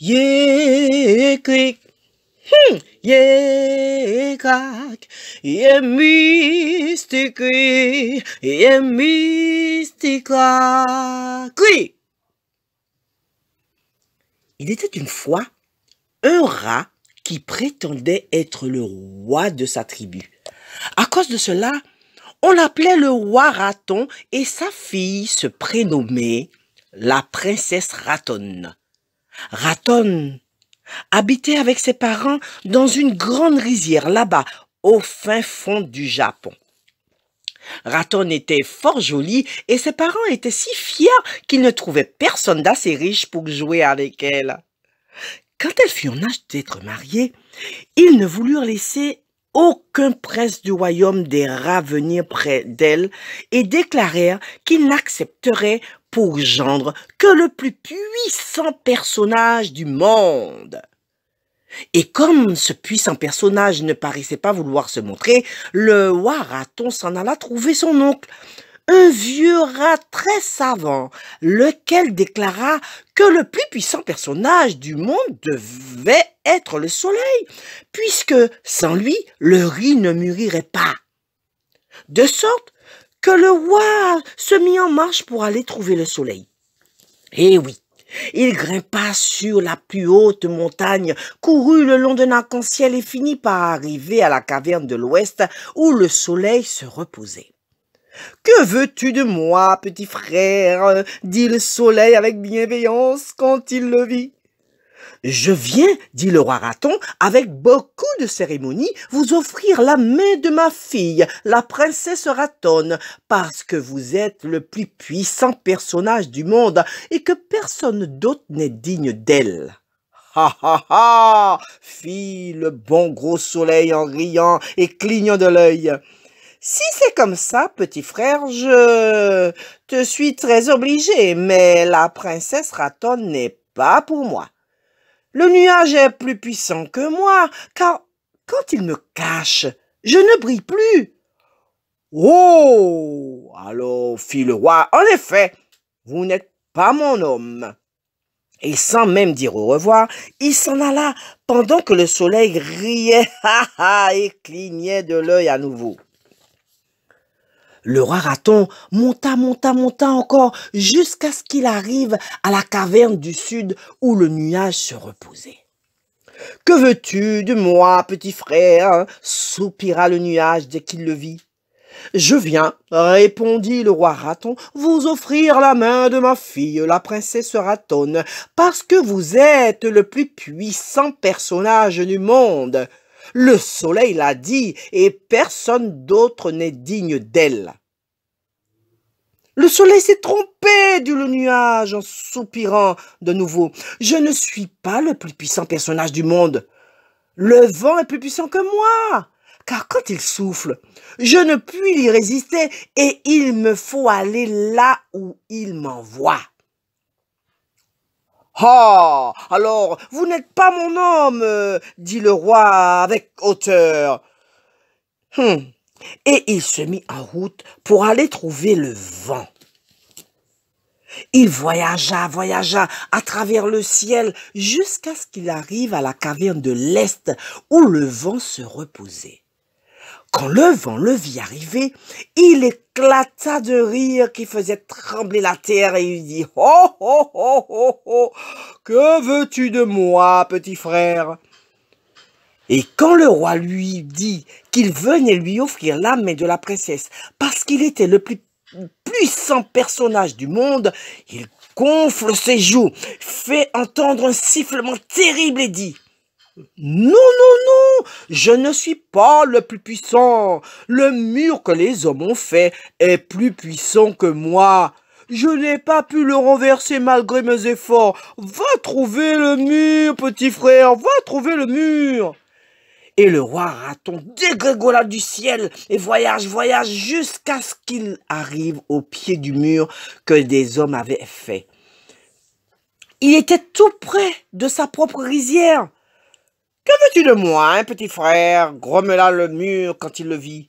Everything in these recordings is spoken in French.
Hmm. Il était une fois un rat qui prétendait être le roi de sa tribu. À cause de cela, on l'appelait le roi raton et sa fille se prénommait la princesse ratonne. Raton habitait avec ses parents dans une grande rizière là-bas, au fin fond du Japon. Raton était fort jolie et ses parents étaient si fiers qu'ils ne trouvaient personne d'assez riche pour jouer avec elle. Quand elle fut en âge d'être mariée, ils ne voulurent laisser aucun prince du royaume des rats venir près d'elle et déclarèrent qu'ils n'accepteraient pour gendre que le plus puissant personnage du monde. Et comme ce puissant personnage ne paraissait pas vouloir se montrer, le Waraton s'en alla trouver son oncle, un vieux rat très savant, lequel déclara que le plus puissant personnage du monde devait être le soleil, puisque sans lui, le riz ne mûrirait pas. De sorte que le roi se mit en marche pour aller trouver le soleil. Eh oui, il grimpa sur la plus haute montagne, courut le long d'un arc-en-ciel et finit par arriver à la caverne de l'ouest où le soleil se reposait. Que veux-tu de moi, petit frère dit le soleil avec bienveillance quand il le vit. Je viens, dit le roi raton, avec beaucoup de cérémonie, vous offrir la main de ma fille, la princesse ratonne, parce que vous êtes le plus puissant personnage du monde et que personne d'autre n'est digne d'elle. Ha ha ha! fit le bon gros soleil en riant et clignant de l'œil. Si c'est comme ça, petit frère, je te suis très obligé, mais la princesse ratonne n'est pas pour moi. Le nuage est plus puissant que moi, car quand il me cache, je ne brille plus. Oh Alors, fit le roi, en effet, vous n'êtes pas mon homme. Et sans même dire au revoir, il s'en alla pendant que le soleil riait et clignait de l'œil à nouveau. Le roi raton monta, monta, monta encore jusqu'à ce qu'il arrive à la caverne du sud où le nuage se reposait. Que veux-tu de moi, petit frère soupira le nuage dès qu'il le vit. Je viens, répondit le roi raton, vous offrir la main de ma fille, la princesse ratonne, parce que vous êtes le plus puissant personnage du monde. Le soleil l'a dit et personne d'autre n'est digne d'elle. Le soleil s'est trompé, dit le nuage en soupirant de nouveau. Je ne suis pas le plus puissant personnage du monde. Le vent est plus puissant que moi, car quand il souffle, je ne puis y résister et il me faut aller là où il m'envoie. Ah Alors, vous n'êtes pas mon homme euh, dit le roi avec hauteur. Hum. Et il se mit en route pour aller trouver le vent. Il voyagea, voyagea à travers le ciel jusqu'à ce qu'il arrive à la caverne de l'Est où le vent se reposait. Quand le vent le vit arriver, il éclata de rire qui faisait trembler la terre et il dit Oh, oh, oh, oh, oh, que veux-tu de moi, petit frère Et quand le roi lui dit qu'il venait lui offrir la main de la princesse parce qu'il était le plus puissant personnage du monde, il gonfle ses joues, fait entendre un sifflement terrible et dit non, non, non, je ne suis pas le plus puissant. Le mur que les hommes ont fait est plus puissant que moi. Je n'ai pas pu le renverser malgré mes efforts. Va trouver le mur, petit frère, va trouver le mur. Et le roi raton dégrégola du ciel et voyage, voyage jusqu'à ce qu'il arrive au pied du mur que des hommes avaient fait. Il était tout près de sa propre rizière. Que veux-tu de moi, hein, petit frère grommela le mur quand il le vit.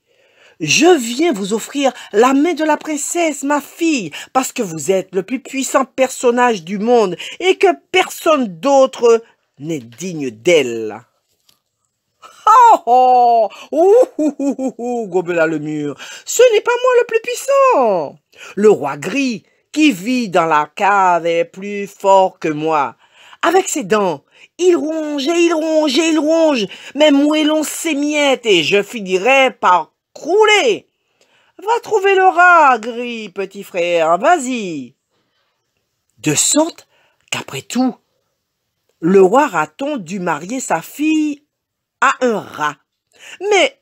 Je viens vous offrir la main de la princesse, ma fille, parce que vous êtes le plus puissant personnage du monde et que personne d'autre n'est digne d'elle. Oh oh Ouh, ouh, le mur. Ce n'est pas moi le plus puissant. Le roi gris, qui vit dans la cave, est plus fort que moi avec ses dents. Il ronge et il ronge et il ronge, Même mais ses miettes, et je finirai par crouler. Va trouver le rat, gris, petit frère, vas-y. De sorte qu'après tout, le roi raton dû marier sa fille à un rat. Mais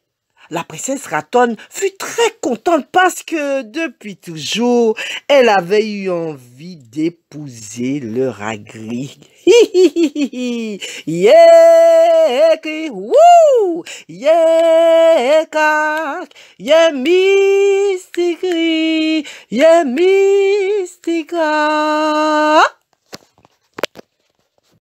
la princesse Raton fut très contente parce que depuis toujours, elle avait eu envie d'épouser le ragri. Yeah wouh, Yeah Yeah Yeah